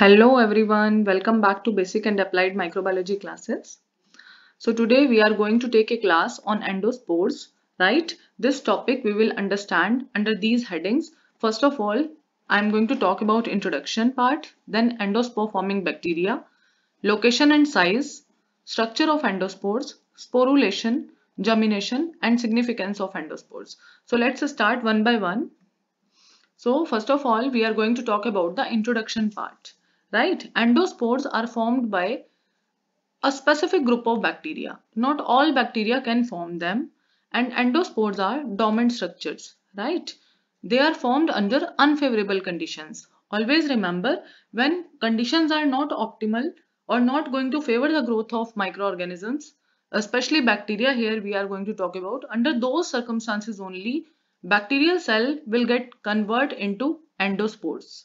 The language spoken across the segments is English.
Hello everyone, welcome back to basic and applied microbiology classes. So today we are going to take a class on endospores, right? This topic we will understand under these headings. First of all, I'm going to talk about introduction part, then endospore forming bacteria, location and size, structure of endospores, sporulation, germination and significance of endospores. So let's start one by one. So first of all, we are going to talk about the introduction part right? Endospores are formed by a specific group of bacteria. Not all bacteria can form them and endospores are dormant structures, right? They are formed under unfavorable conditions. Always remember when conditions are not optimal or not going to favor the growth of microorganisms, especially bacteria here we are going to talk about, under those circumstances only bacterial cell will get convert into endospores.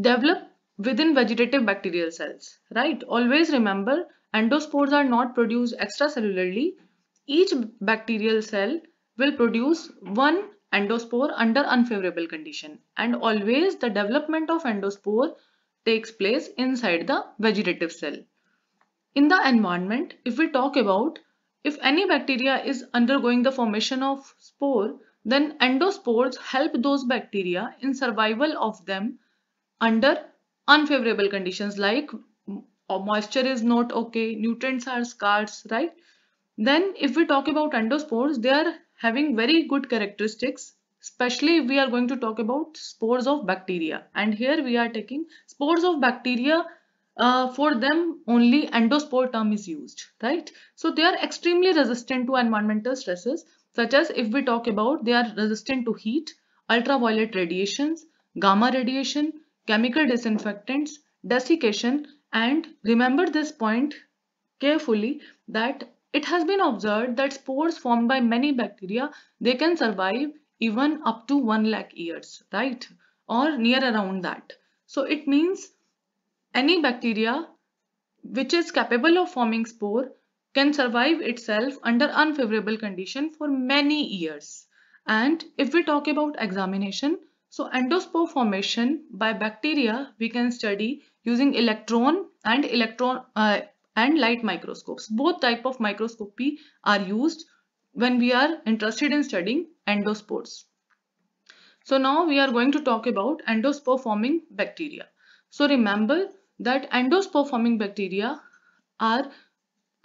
Develop within vegetative bacterial cells, right? Always remember endospores are not produced extracellularly. Each bacterial cell will produce one endospore under unfavorable condition and always the development of endospore takes place inside the vegetative cell. In the environment, if we talk about if any bacteria is undergoing the formation of spore, then endospores help those bacteria in survival of them under unfavorable conditions like moisture is not okay, nutrients are scarce, right? Then if we talk about endospores, they are having very good characteristics, especially if we are going to talk about spores of bacteria. And here we are taking spores of bacteria uh, for them only endospore term is used, right? So they are extremely resistant to environmental stresses such as if we talk about they are resistant to heat, ultraviolet radiations, gamma radiation, chemical disinfectants, desiccation and remember this point carefully that it has been observed that spores formed by many bacteria, they can survive even up to 1 lakh years, right? Or near around that. So it means any bacteria which is capable of forming spore can survive itself under unfavorable condition for many years. And if we talk about examination, so endospore formation by bacteria we can study using electron and electron uh, and light microscopes. Both type of microscopy are used when we are interested in studying endospores. So now we are going to talk about endospore forming bacteria. So remember that endospore forming bacteria are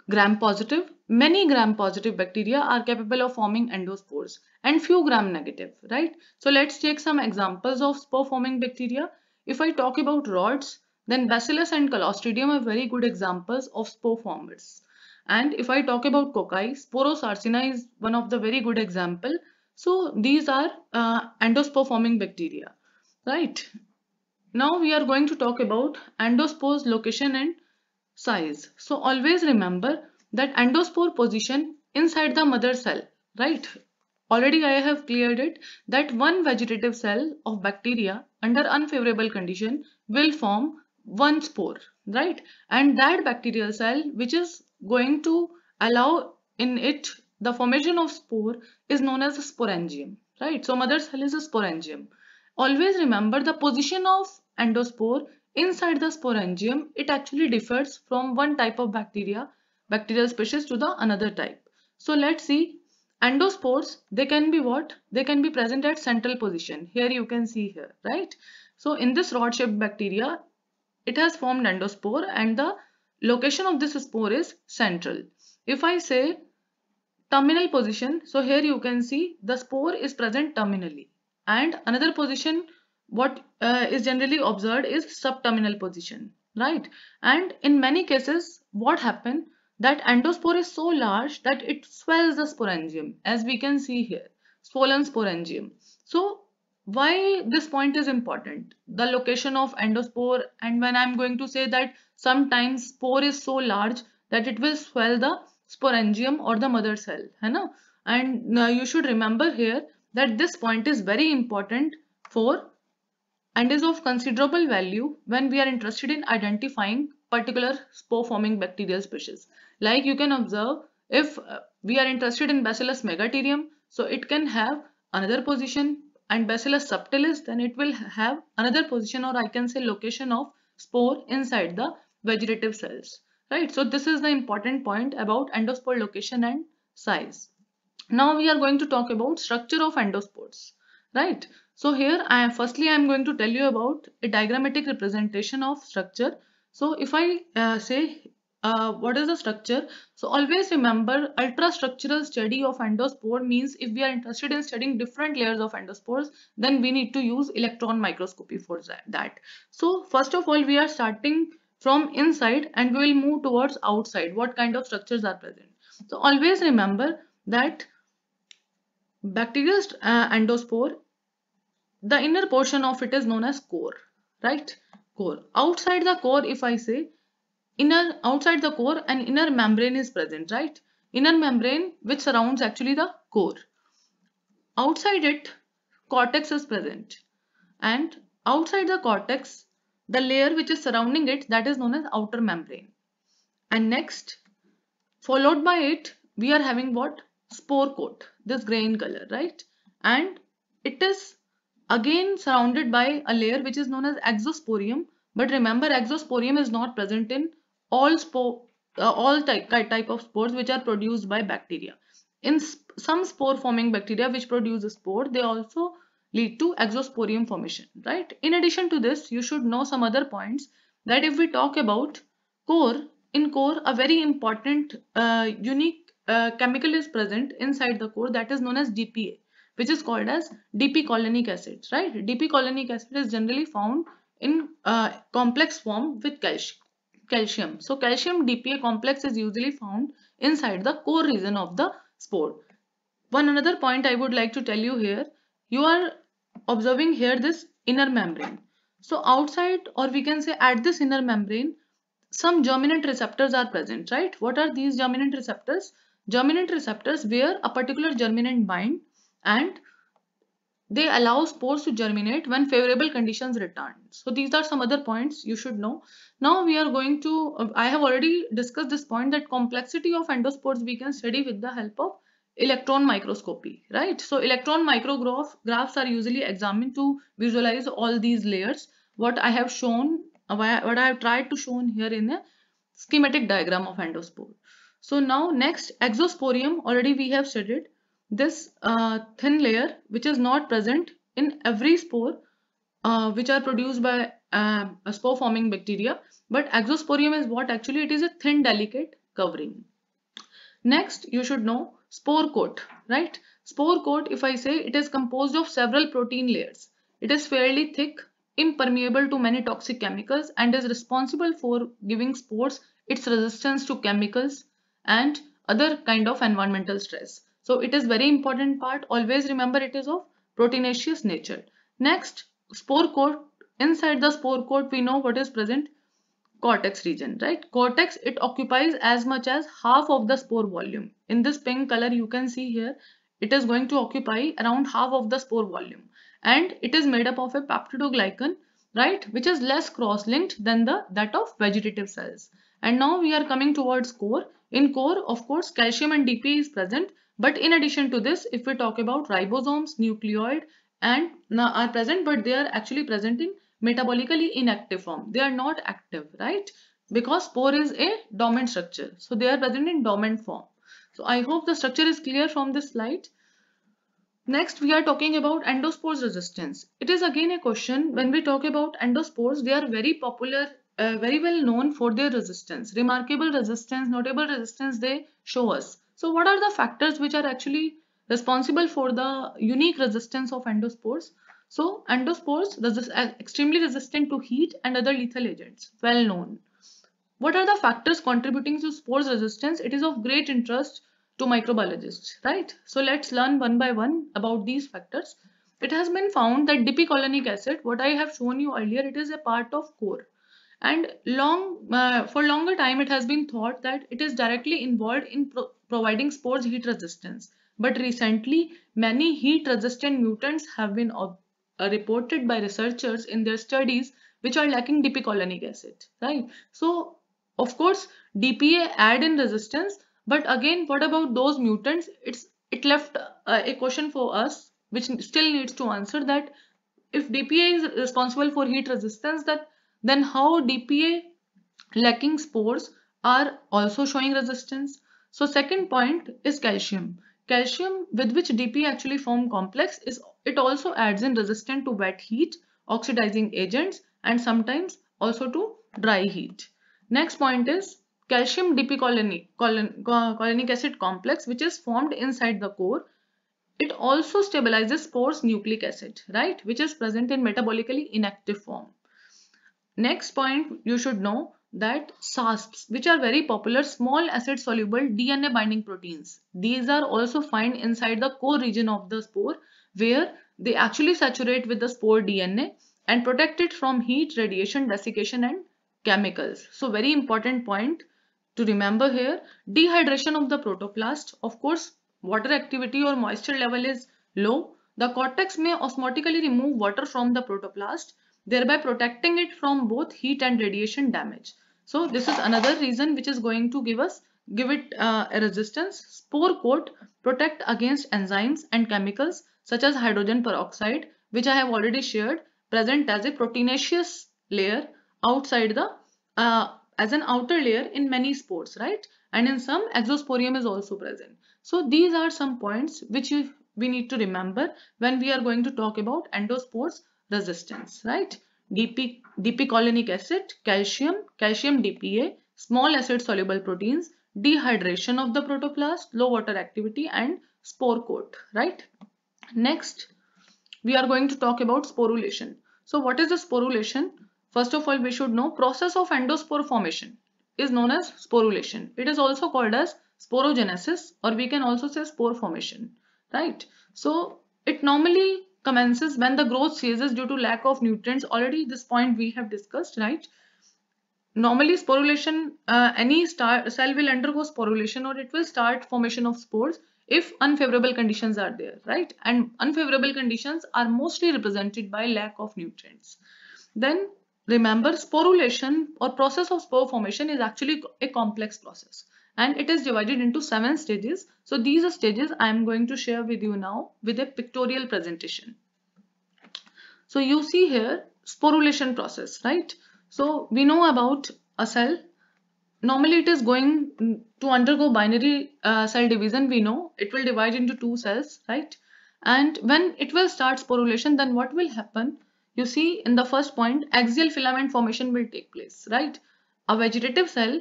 Gram-positive, many gram-positive bacteria are capable of forming endospores and few gram-negative, right? So let's take some examples of spore-forming bacteria. If I talk about rods, then bacillus and clostridium are very good examples of spore formers. And if I talk about cocci, sporosarcina is one of the very good example. So these are uh, endospore forming bacteria, right? Now we are going to talk about endospores location and size. So always remember that endospore position inside the mother cell, right? Already I have cleared it that one vegetative cell of bacteria under unfavorable condition will form one spore, right? And that bacterial cell which is going to allow in it the formation of spore is known as sporangium, right? So mother cell is a sporangium. Always remember the position of endospore Inside the sporangium, it actually differs from one type of bacteria, bacterial species to the another type. So let's see endospores, they can be what? They can be present at central position. Here you can see here, right? So in this rod shaped bacteria, it has formed endospore and the location of this spore is central. If I say terminal position, so here you can see the spore is present terminally and another position what uh, is generally observed is subterminal position, right? And in many cases, what happened that endospore is so large that it swells the sporangium as we can see here, swollen sporangium. So why this point is important the location of endospore and when i'm going to say that sometimes spore is so large that it will swell the sporangium or the mother cell hai na? and uh, you should remember here that this point is very important for and is of considerable value when we are interested in identifying particular spore-forming bacterial species. Like you can observe, if uh, we are interested in Bacillus megaterium, so it can have another position and Bacillus subtilis, then it will have another position or I can say location of spore inside the vegetative cells, right? So this is the important point about endospore location and size. Now we are going to talk about structure of endospores, right? So here I am firstly I am going to tell you about a diagrammatic representation of structure. So if I uh, say uh, what is the structure? So always remember ultrastructural study of endospore means if we are interested in studying different layers of endospores then we need to use electron microscopy for that. So first of all we are starting from inside and we will move towards outside what kind of structures are present. So always remember that bacterial uh, endospore the inner portion of it is known as core, right? Core. Outside the core, if I say inner outside the core, an inner membrane is present, right? Inner membrane which surrounds actually the core. Outside it, cortex is present. And outside the cortex, the layer which is surrounding it that is known as outer membrane. And next, followed by it, we are having what? Spore coat, this gray in color, right? And it is Again surrounded by a layer which is known as exosporium. But remember exosporium is not present in all, uh, all type, type of spores which are produced by bacteria. In sp some spore forming bacteria which produce a spore, they also lead to exosporium formation, right? In addition to this, you should know some other points that if we talk about core, in core a very important uh, unique uh, chemical is present inside the core that is known as GPA which is called as DP colonic acid, right? DP colonic acid is generally found in uh, complex form with calcium So calcium DPA complex is usually found inside the core region of the spore. One another point I would like to tell you here, you are observing here this inner membrane. So outside or we can say at this inner membrane, some germinant receptors are present, right? What are these germinant receptors? Germinant receptors where a particular germinant bind and they allow spores to germinate when favorable conditions return. So these are some other points you should know. Now we are going to, uh, I have already discussed this point that complexity of endospores we can study with the help of electron microscopy, right? So electron micrographs are usually examined to visualize all these layers. What I have shown, uh, what I have tried to shown here in a schematic diagram of endospore. So now next exosporium already we have studied this uh, thin layer which is not present in every spore uh, which are produced by uh, um, spore forming bacteria but exosporium is what actually it is a thin delicate covering. Next you should know spore coat right. Spore coat if I say it is composed of several protein layers. It is fairly thick impermeable to many toxic chemicals and is responsible for giving spores its resistance to chemicals and other kind of environmental stress. So it is very important part. Always remember it is of proteinaceous nature. Next, spore coat. Inside the spore coat, we know what is present cortex region, right? Cortex, it occupies as much as half of the spore volume. In this pink color, you can see here, it is going to occupy around half of the spore volume. And it is made up of a peptidoglycan, right? Which is less cross-linked than the that of vegetative cells. And now we are coming towards core. In core, of course, calcium and DP is present but in addition to this, if we talk about ribosomes, nucleoid and are present, but they are actually present in metabolically inactive form. They are not active, right? Because spore is a dormant structure. So they are present in dormant form. So I hope the structure is clear from this slide. Next, we are talking about endospores resistance. It is again a question when we talk about endospores, they are very popular, uh, very well known for their resistance. Remarkable resistance, notable resistance they show us. So what are the factors which are actually responsible for the unique resistance of endospores? So endospores resist, uh, extremely resistant to heat and other lethal agents, well known. What are the factors contributing to spores resistance? It is of great interest to microbiologists, right? So let's learn one by one about these factors. It has been found that dipicolonic acid, what I have shown you earlier, it is a part of core and long uh, for longer time it has been thought that it is directly involved in pro providing spores heat resistance but recently many heat resistant mutants have been uh, reported by researchers in their studies which are lacking dipcolonic acid right so of course dpa add in resistance but again what about those mutants it's it left uh, a question for us which still needs to answer that if dpa is responsible for heat resistance that then how DPA lacking spores are also showing resistance. So second point is calcium. Calcium with which DPA actually form complex is it also adds in resistant to wet heat, oxidizing agents and sometimes also to dry heat. Next point is calcium DP colony, colon, colonic acid complex which is formed inside the core. It also stabilizes pores nucleic acid, right, which is present in metabolically inactive form. Next point you should know that SASPs which are very popular small acid soluble DNA binding proteins. These are also found inside the core region of the spore where they actually saturate with the spore DNA and protect it from heat, radiation, desiccation and chemicals. So very important point to remember here dehydration of the protoplast of course water activity or moisture level is low the cortex may osmotically remove water from the protoplast thereby protecting it from both heat and radiation damage. So this is another reason which is going to give us give it uh, a resistance. Spore coat protect against enzymes and chemicals such as hydrogen peroxide which I have already shared present as a proteinaceous layer outside the uh, as an outer layer in many spores right and in some exosporium is also present. So these are some points which we need to remember when we are going to talk about endospores resistance, right? DP, DP colonic acid, calcium, calcium DPA, small acid soluble proteins, dehydration of the protoplast, low water activity and spore coat, right? Next, we are going to talk about sporulation. So what is the sporulation? First of all, we should know process of endospore formation is known as sporulation. It is also called as sporogenesis or we can also say spore formation, right? So it normally commences when the growth ceases due to lack of nutrients. Already this point we have discussed, right? Normally sporulation, uh, any cell will undergo sporulation or it will start formation of spores if unfavorable conditions are there, right? And unfavorable conditions are mostly represented by lack of nutrients. Then remember sporulation or process of spore formation is actually a complex process and it is divided into seven stages. So these stages I am going to share with you now with a pictorial presentation. So you see here sporulation process, right? So we know about a cell. Normally it is going to undergo binary uh, cell division. We know it will divide into two cells, right? And when it will start sporulation, then what will happen? You see in the first point, axial filament formation will take place, right? A vegetative cell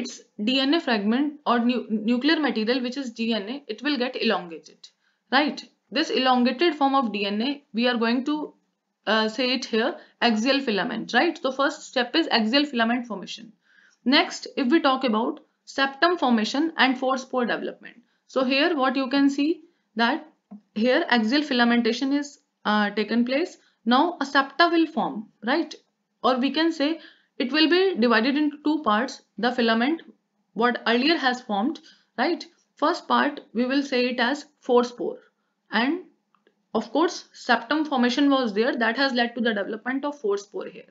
its DNA fragment or nu nuclear material which is DNA, it will get elongated, right? This elongated form of DNA, we are going to uh, say it here, axial filament, right? The first step is axial filament formation. Next, if we talk about septum formation and four spore development. So here what you can see that here axial filamentation is uh, taken place. Now a septa will form, right? Or we can say it will be divided into two parts, the filament what earlier has formed, right? First part we will say it as four spore and of course septum formation was there that has led to the development of four spore here.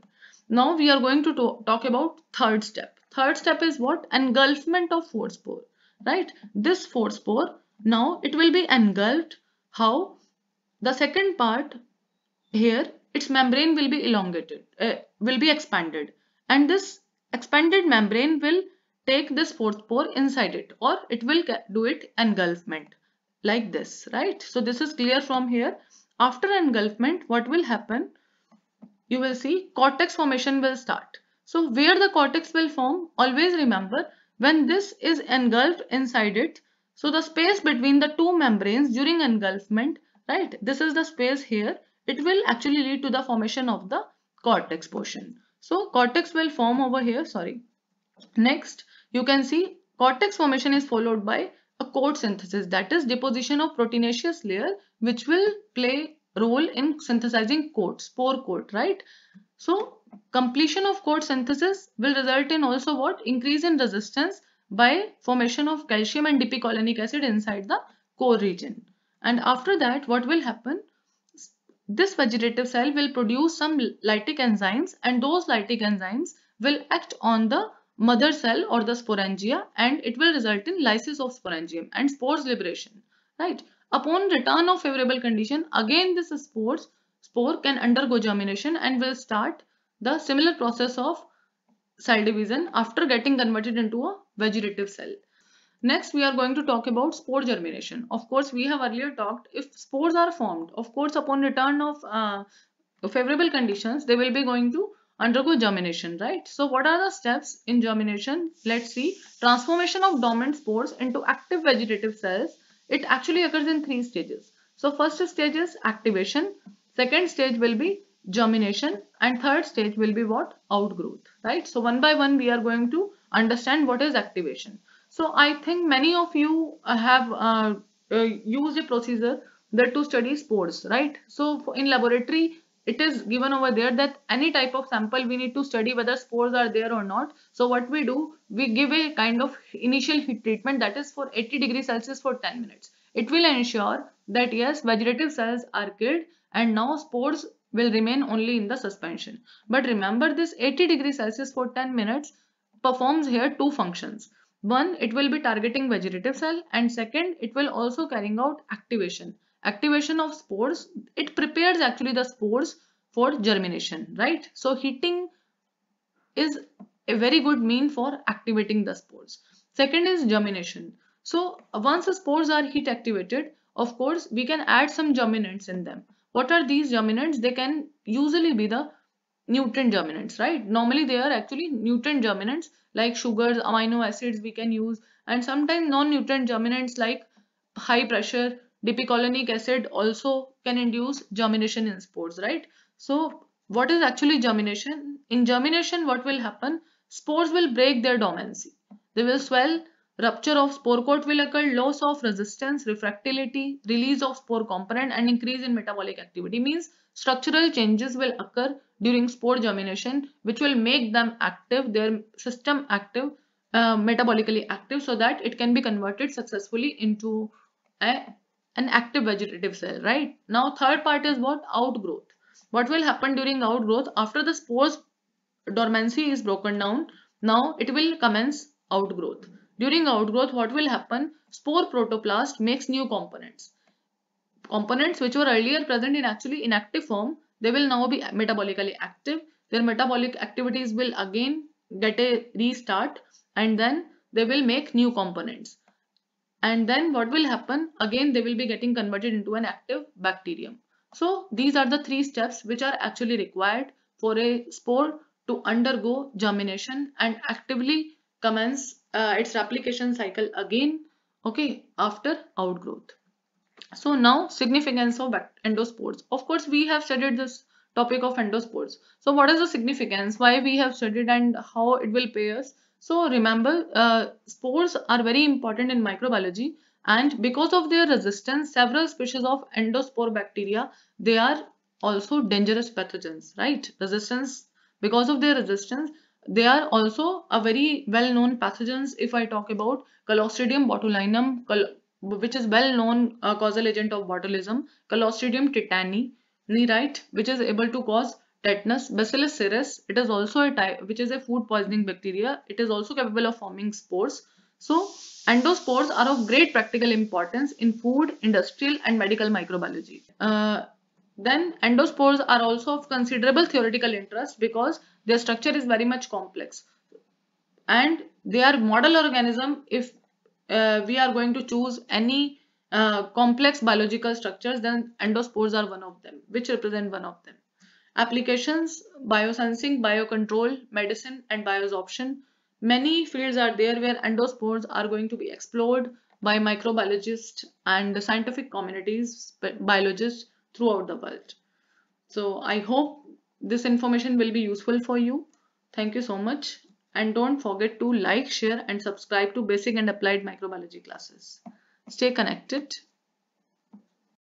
Now we are going to talk about third step. Third step is what? Engulfment of four spore, right? This four spore now it will be engulfed. How? The second part here its membrane will be elongated, uh, will be expanded and this expanded membrane will take this fourth pore inside it or it will do it engulfment like this right so this is clear from here after engulfment what will happen you will see cortex formation will start so where the cortex will form always remember when this is engulfed inside it so the space between the two membranes during engulfment right this is the space here it will actually lead to the formation of the cortex portion so cortex will form over here, sorry. Next, you can see cortex formation is followed by a coat synthesis that is deposition of proteinaceous layer which will play role in synthesizing coat, spore coat, right? So completion of coat synthesis will result in also what? Increase in resistance by formation of calcium and dipicolinic acid inside the core region. And after that, what will happen? This vegetative cell will produce some lytic enzymes and those lytic enzymes will act on the mother cell or the sporangia and it will result in lysis of sporangium and spores liberation. Right. Upon return of favorable condition, again this spores, spore can undergo germination and will start the similar process of cell division after getting converted into a vegetative cell. Next, we are going to talk about spore germination. Of course, we have earlier talked if spores are formed, of course, upon return of uh, favorable conditions, they will be going to undergo germination, right? So what are the steps in germination? Let's see. Transformation of dormant spores into active vegetative cells. It actually occurs in three stages. So first stage is activation. Second stage will be germination and third stage will be what outgrowth right so one by one we are going to understand what is activation so I think many of you uh, have uh, uh, used a procedure that to study spores, right? So in laboratory, it is given over there that any type of sample we need to study whether spores are there or not. So what we do, we give a kind of initial heat treatment that is for 80 degrees Celsius for 10 minutes. It will ensure that yes, vegetative cells are killed and now spores will remain only in the suspension. But remember this 80 degrees Celsius for 10 minutes performs here two functions. One, it will be targeting vegetative cell and second, it will also carrying out activation. Activation of spores, it prepares actually the spores for germination, right? So heating is a very good mean for activating the spores. Second is germination. So once the spores are heat activated, of course, we can add some germinants in them. What are these germinants? They can usually be the nutrient germinants, right? Normally they are actually nutrient germinants like sugars, amino acids we can use and sometimes non-nutrient germinants like high pressure, dipicolonic acid also can induce germination in spores, right? So what is actually germination? In germination, what will happen? Spores will break their dormancy. They will swell, rupture of spore coat will occur, loss of resistance, refractility, release of spore component and increase in metabolic activity means structural changes will occur during spore germination which will make them active, their system active, uh, metabolically active so that it can be converted successfully into a, an active vegetative cell, right? Now third part is what? Outgrowth. What will happen during outgrowth? After the spores dormancy is broken down, now it will commence outgrowth. During outgrowth, what will happen? Spore protoplast makes new components. Components which were earlier present in actually inactive form they will now be metabolically active. Their metabolic activities will again get a restart and then they will make new components. And then what will happen? Again, they will be getting converted into an active bacterium. So these are the three steps which are actually required for a spore to undergo germination and actively commence uh, its replication cycle again okay after outgrowth so now significance of endospores. Of course, we have studied this topic of endospores. So what is the significance? Why we have studied and how it will pay us? So remember, uh, spores are very important in microbiology and because of their resistance, several species of endospore bacteria, they are also dangerous pathogens, right? Resistance, because of their resistance, they are also a very well-known pathogens if I talk about Clostridium botulinum, which is well known uh, causal agent of botulism, Clostridium tetani, right, which is able to cause tetanus, Bacillus cereus, it is also a type, which is a food poisoning bacteria. It is also capable of forming spores. So, endospores are of great practical importance in food, industrial and medical microbiology. Uh, then endospores are also of considerable theoretical interest because their structure is very much complex and they are model organism if uh, we are going to choose any uh, complex biological structures then endospores are one of them which represent one of them applications biosensing biocontrol medicine and biosorption many fields are there where endospores are going to be explored by microbiologists and the scientific communities biologists throughout the world so i hope this information will be useful for you thank you so much and don't forget to like, share and subscribe to basic and applied microbiology classes. Stay connected.